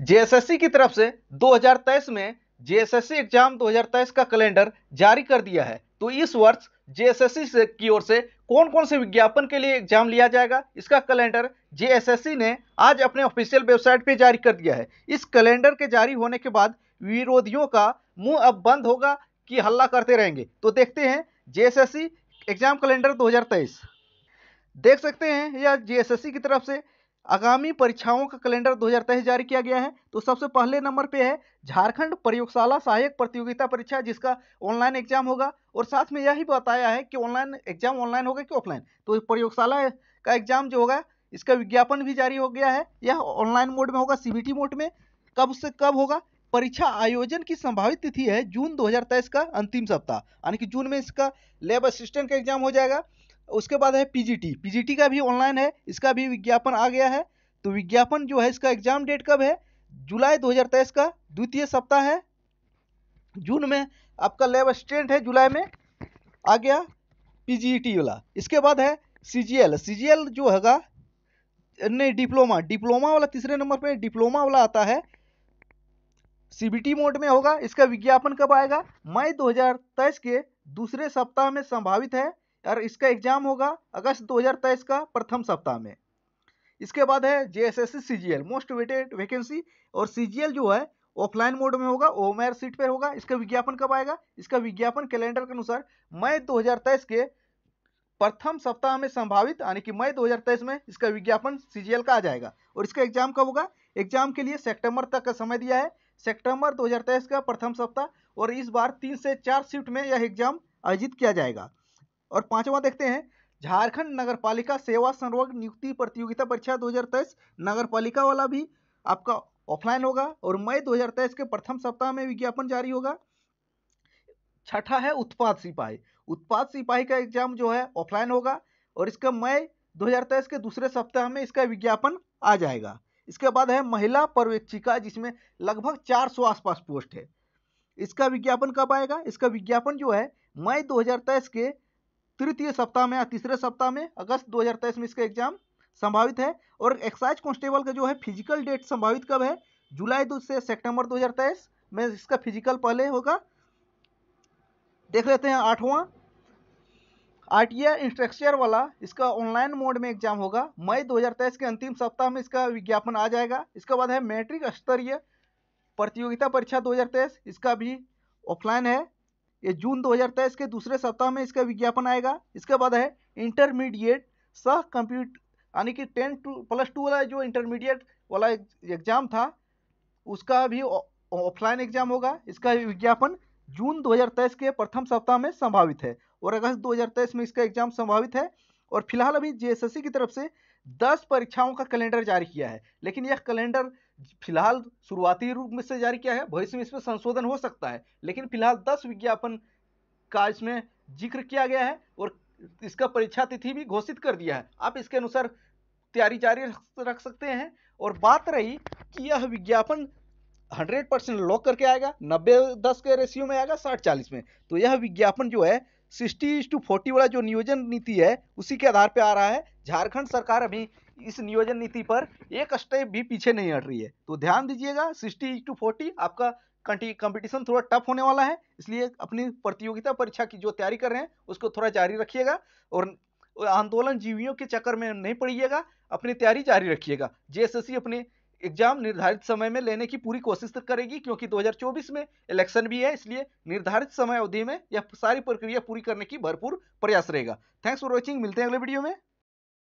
JSSC की तरफ से 2023 में जेएसएससी एग्जाम 2023 का कैलेंडर जारी कर दिया है तो इस वर्ष जेएसएससी से की ओर से कौन कौन से विज्ञापन के लिए एग्जाम लिया जाएगा इसका कैलेंडर जेएसएससी ने आज अपने ऑफिशियल वेबसाइट पर जारी कर दिया है इस कैलेंडर के जारी होने के बाद विरोधियों का मुंह अब बंद होगा कि हल्ला करते रहेंगे तो देखते हैं जेएसएससी एग्जाम कैलेंडर 2023 देख सकते हैं यह जेएसएससी की तरफ से आगामी परीक्षाओं का कैलेंडर 2023 जारी किया गया है तो सबसे पहले नंबर पे है झारखंड प्रयोगशाला सहायक प्रतियोगिता परीक्षा जिसका ऑनलाइन एग्जाम होगा और साथ में यही बताया है कि ऑनलाइन एग्जाम ऑनलाइन होगा कि ऑफलाइन तो प्रयोगशाला का एग्जाम जो होगा इसका विज्ञापन भी जारी हो गया है यह ऑनलाइन मोड में होगा सीबीटी मोड में कब से कब होगा परीक्षा आयोजन की संभावित तिथि है जून 2023 का अंतिम सप्ताह यानी कि जून में इसका लेब असिस्टेंट का एग्जाम हो जाएगा उसके बाद है पीजीटी पीजीटी का भी ऑनलाइन है इसका भी विज्ञापन आ गया है तो विज्ञापन जो है इसका एग्जाम डेट कब है जुलाई 2023 का द्वितीय सप्ताह है जून में आपका लेब असिस्टेंट है जुलाई में आ गया पीजीटी वाला इसके बाद है सीजीएल सीजीएल जो हैगा नहीं डिप्लोमा डिप्लोमा वाला तीसरे नंबर पे डिप्लोमा वाला आता है सीबीटी मोड में होगा इसका विज्ञापन कब आएगा मई 2023 के दूसरे सप्ताह में संभावित है और इसका एग्जाम होगा अगस्त 2023 का प्रथम सप्ताह में इसके बाद है J S S C G L most waited vacancy और सी जी एल जो है ऑफलाइन मोड में होगा ओम आर सीट पर होगा इसका विज्ञापन कब आएगा इसका विज्ञापन कैलेंडर के अनुसार मई 2023 के प्रथम सप्ताह में संभावित यानी कि मई 2023 में इसका विज्ञापन सी जी एल का आ जाएगा और इसका एग्जाम कब होगा एग्जाम के लिए सेप्टेम्बर तक का समय दिया है हजार तेईस का प्रथम सप्ताह और इस बार तीन से चार शिफ्ट में यह एग्जाम आयोजित किया जाएगा और पांचवा देखते हैं झारखंड नगरपालिका सेवा संवर्ग नियुक्ति प्रतियोगिता परीक्षा 2023 नगरपालिका वाला भी आपका ऑफलाइन होगा और मई 2023 के प्रथम सप्ताह में विज्ञापन जारी होगा छठा है उत्पाद सिपाही उत्पाद सिपाही का एग्जाम जो है ऑफलाइन होगा और इसका मई 2023 के दूसरे सप्ताह में इसका विज्ञापन आ जाएगा इसके बाद है महिला पर्यवेक्षिका जिसमें लगभग चार आसपास पोस्ट है इसका विज्ञापन कब आएगा इसका विज्ञापन जो है मई 2023 के तृतीय सप्ताह में या तीसरे सप्ताह में अगस्त 2023 में इसका एग्जाम संभावित है और एक्साइज कॉन्स्टेबल का जो है फिजिकल डेट संभावित कब है जुलाई दो से सेप्टेम्बर दो में इसका फिजिकल पहले होगा देख लेते हैं आठवां आरटीआर इंस्ट्रक्चर वाला इसका ऑनलाइन मोड में एग्जाम होगा मई 2023 के अंतिम सप्ताह में इसका विज्ञापन आ जाएगा इसके बाद है मैट्रिक स्तरीय प्रतियोगिता परीक्षा 2023 इसका भी ऑफलाइन है ये जून 2023 के दूसरे सप्ताह में इसका विज्ञापन आएगा इसके बाद है इंटरमीडिएट सह कंप्यूट यानी कि टेन टू प्लस टू वाला जो इंटरमीडिएट वाला एग्जाम था उसका भी ऑफलाइन एग्जाम होगा इसका विज्ञापन जून 2023 के प्रथम सप्ताह में संभावित है और अगस्त 2023 में इसका एग्जाम संभावित है और फिलहाल अभी जे की तरफ से दस परीक्षाओं का कैलेंडर जारी किया है लेकिन यह कैलेंडर फिलहाल शुरुआती रूप में से जारी किया है भविष्य में इसमें संशोधन हो सकता है लेकिन फिलहाल दस विज्ञापन का इसमें जिक्र किया गया है और इसका परीक्षा तिथि भी घोषित कर दिया है आप इसके अनुसार तैयारी जारी रख सकते हैं और बात रही कि यह विज्ञापन 100 परसेंट लॉक करके आएगा 90 10 के रेशियो में आएगा 60 40 में तो यह विज्ञापन जो है सिक्सटी टू फोर्टी वाला जो नियोजन नीति है उसी के आधार पर आ रहा है झारखंड सरकार अभी इस नियोजन नीति पर एक स्टेप भी पीछे नहीं हट रही है तो ध्यान दीजिएगा सिक्सटी टू फोर्टी आपका कंपटीशन थोड़ा टफ होने वाला है इसलिए अपनी प्रतियोगिता परीक्षा की जो तैयारी कर रहे हैं उसको थोड़ा जारी रखिएगा और आंदोलन जीवियों के चक्कर में नहीं पड़िएगा अपनी तैयारी जारी रखिएगा जे अपने एग्जाम निर्धारित समय में लेने की पूरी कोशिश तो करेगी क्योंकि 2024 में इलेक्शन भी है इसलिए निर्धारित समय अवधि में यह सारी प्रक्रिया पूरी करने की भरपूर प्रयास रहेगा थैंक्स फॉर वॉचिंग मिलते हैं अगले वीडियो में